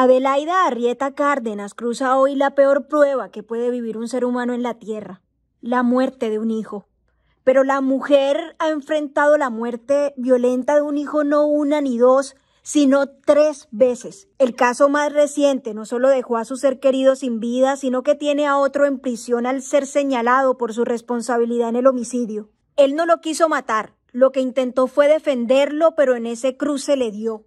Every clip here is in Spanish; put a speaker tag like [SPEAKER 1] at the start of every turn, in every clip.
[SPEAKER 1] Adelaida Arrieta Cárdenas cruza hoy la peor prueba que puede vivir un ser humano en la Tierra, la muerte de un hijo. Pero la mujer ha enfrentado la muerte violenta de un hijo no una ni dos, sino tres veces. El caso más reciente no solo dejó a su ser querido sin vida, sino que tiene a otro en prisión al ser señalado por su responsabilidad en el homicidio. Él no lo quiso matar, lo que intentó fue defenderlo, pero en ese cruce le dio.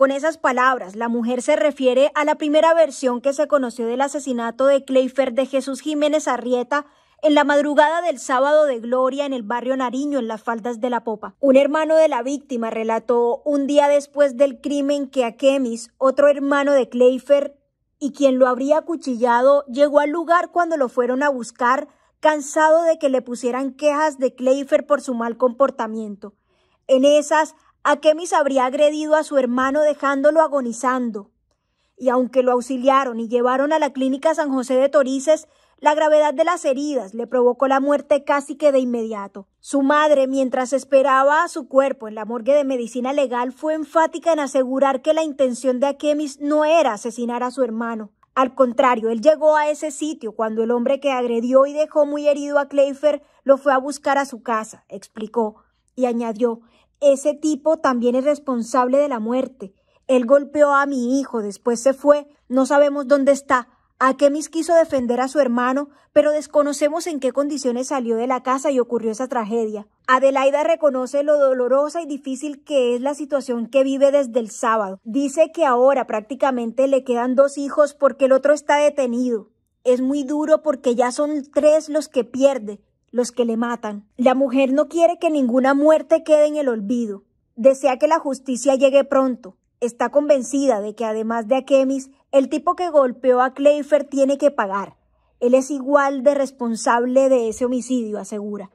[SPEAKER 1] Con esas palabras, la mujer se refiere a la primera versión que se conoció del asesinato de Clayfer de Jesús Jiménez Arrieta en la madrugada del sábado de Gloria en el barrio Nariño, en las faldas de la Popa. Un hermano de la víctima relató un día después del crimen que a otro hermano de Clayfer, y quien lo habría cuchillado, llegó al lugar cuando lo fueron a buscar, cansado de que le pusieran quejas de Clayfer por su mal comportamiento. En esas, Aquemis habría agredido a su hermano dejándolo agonizando. Y aunque lo auxiliaron y llevaron a la clínica San José de Torices, la gravedad de las heridas le provocó la muerte casi que de inmediato. Su madre, mientras esperaba a su cuerpo en la morgue de medicina legal, fue enfática en asegurar que la intención de Akemis no era asesinar a su hermano. Al contrario, él llegó a ese sitio cuando el hombre que agredió y dejó muy herido a Clayfer lo fue a buscar a su casa, explicó, y añadió ese tipo también es responsable de la muerte. Él golpeó a mi hijo, después se fue, no sabemos dónde está. A Akemis quiso defender a su hermano, pero desconocemos en qué condiciones salió de la casa y ocurrió esa tragedia. Adelaida reconoce lo dolorosa y difícil que es la situación que vive desde el sábado. Dice que ahora prácticamente le quedan dos hijos porque el otro está detenido. Es muy duro porque ya son tres los que pierde, los que le matan. La mujer no quiere que ninguna muerte quede en el olvido. Desea que la justicia llegue pronto. Está convencida de que además de Akemis, el tipo que golpeó a Clayfer tiene que pagar. Él es igual de responsable de ese homicidio, asegura.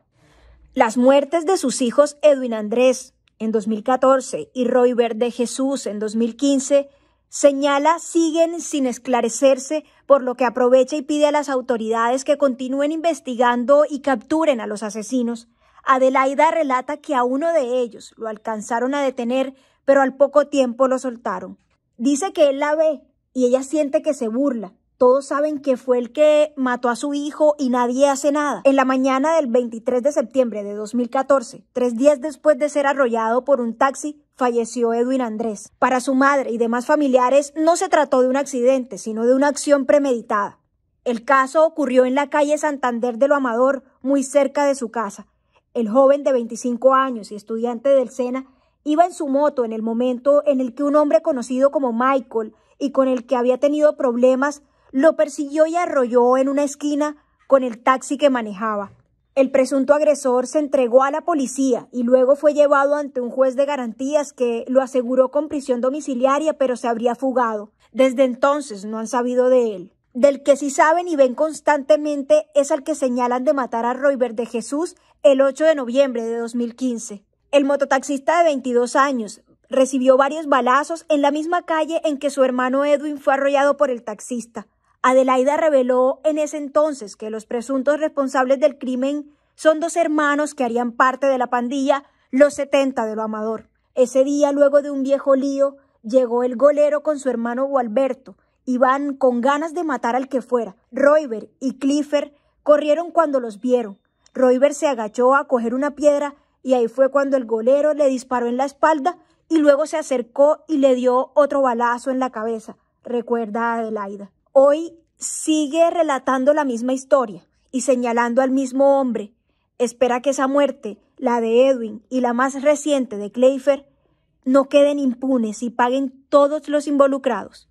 [SPEAKER 1] Las muertes de sus hijos Edwin Andrés en 2014 y Roy Verde Jesús en 2015 señala, siguen sin esclarecerse, por lo que aprovecha y pide a las autoridades que continúen investigando y capturen a los asesinos. Adelaida relata que a uno de ellos lo alcanzaron a detener, pero al poco tiempo lo soltaron. Dice que él la ve y ella siente que se burla. Todos saben que fue el que mató a su hijo y nadie hace nada. En la mañana del 23 de septiembre de 2014, tres días después de ser arrollado por un taxi, falleció Edwin Andrés. Para su madre y demás familiares no se trató de un accidente, sino de una acción premeditada. El caso ocurrió en la calle Santander de lo Amador, muy cerca de su casa. El joven de 25 años y estudiante del SENA iba en su moto en el momento en el que un hombre conocido como Michael y con el que había tenido problemas lo persiguió y arrolló en una esquina con el taxi que manejaba. El presunto agresor se entregó a la policía y luego fue llevado ante un juez de garantías que lo aseguró con prisión domiciliaria, pero se habría fugado. Desde entonces no han sabido de él. Del que sí saben y ven constantemente es al que señalan de matar a Royber de Jesús el 8 de noviembre de 2015. El mototaxista de 22 años recibió varios balazos en la misma calle en que su hermano Edwin fue arrollado por el taxista. Adelaida reveló en ese entonces que los presuntos responsables del crimen son dos hermanos que harían parte de la pandilla Los 70 de lo Amador. Ese día, luego de un viejo lío, llegó el golero con su hermano Gualberto. van con ganas de matar al que fuera, Royber y Clifford corrieron cuando los vieron. Royber se agachó a coger una piedra y ahí fue cuando el golero le disparó en la espalda y luego se acercó y le dio otro balazo en la cabeza, recuerda Adelaida hoy sigue relatando la misma historia y señalando al mismo hombre. Espera que esa muerte, la de Edwin y la más reciente de Clayfer, no queden impunes y paguen todos los involucrados.